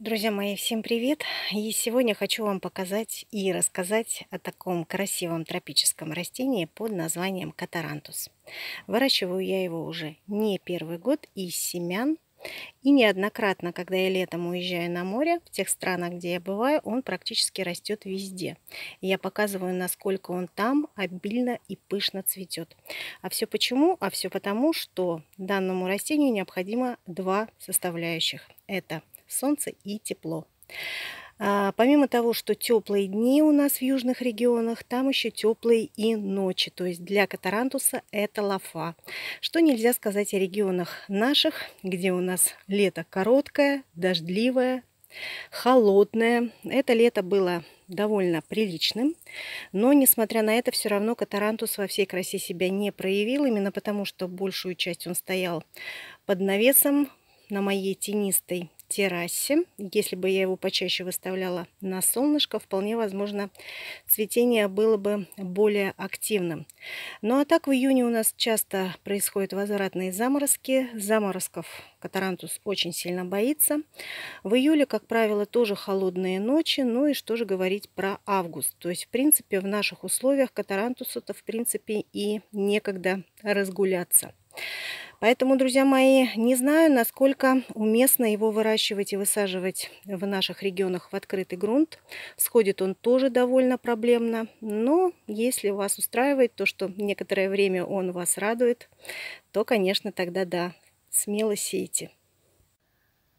Друзья мои, всем привет! И сегодня хочу вам показать и рассказать о таком красивом тропическом растении под названием катарантус. Выращиваю я его уже не первый год из семян. И неоднократно, когда я летом уезжаю на море, в тех странах, где я бываю, он практически растет везде. я показываю, насколько он там обильно и пышно цветет. А все почему? А все потому, что данному растению необходимо два составляющих. Это – солнце и тепло. А, помимо того, что теплые дни у нас в южных регионах, там еще теплые и ночи. То есть для катарантуса это лафа. Что нельзя сказать о регионах наших, где у нас лето короткое, дождливое, холодное. Это лето было довольно приличным, но, несмотря на это, все равно Катарантус во всей красе себя не проявил, именно потому что большую часть он стоял под навесом на моей тенистой террасе. Если бы я его почаще выставляла на солнышко, вполне возможно, цветение было бы более активным. Ну а так в июне у нас часто происходят возвратные заморозки. Заморозков катарантус очень сильно боится. В июле, как правило, тоже холодные ночи. Ну и что же говорить про август. То есть, в принципе, в наших условиях катарантусу-то, в принципе, и некогда разгуляться. Поэтому, друзья мои, не знаю, насколько уместно его выращивать и высаживать в наших регионах в открытый грунт. Сходит он тоже довольно проблемно, но если вас устраивает то, что некоторое время он вас радует, то, конечно, тогда да, смело сейте.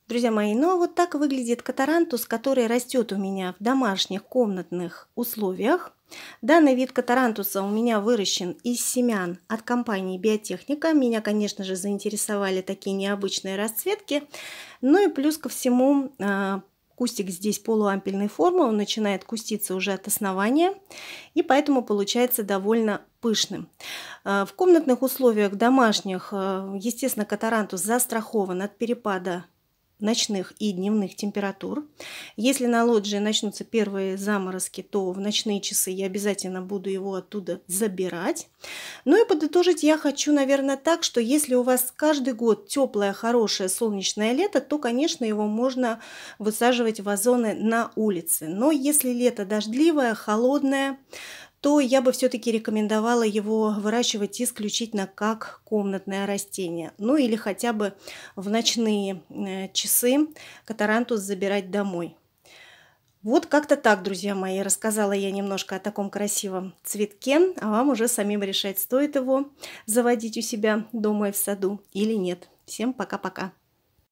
Друзья мои, ну а вот так выглядит катарантус, который растет у меня в домашних комнатных условиях. Данный вид катарантуса у меня выращен из семян от компании «Биотехника». Меня, конечно же, заинтересовали такие необычные расцветки. Ну и плюс ко всему а, кустик здесь полуампельной формы, он начинает куститься уже от основания, и поэтому получается довольно пышным. А, в комнатных условиях домашних, а, естественно, катарантус застрахован от перепада ночных и дневных температур. Если на лоджии начнутся первые заморозки, то в ночные часы я обязательно буду его оттуда забирать. Ну и подытожить я хочу, наверное, так, что если у вас каждый год теплое, хорошее солнечное лето, то, конечно, его можно высаживать в вазоны на улице. Но если лето дождливое, холодное, то я бы все-таки рекомендовала его выращивать исключительно как комнатное растение. Ну или хотя бы в ночные э, часы катарантус забирать домой. Вот как-то так, друзья мои, рассказала я немножко о таком красивом цветке, а вам уже самим решать, стоит его заводить у себя дома и в саду или нет. Всем пока-пока!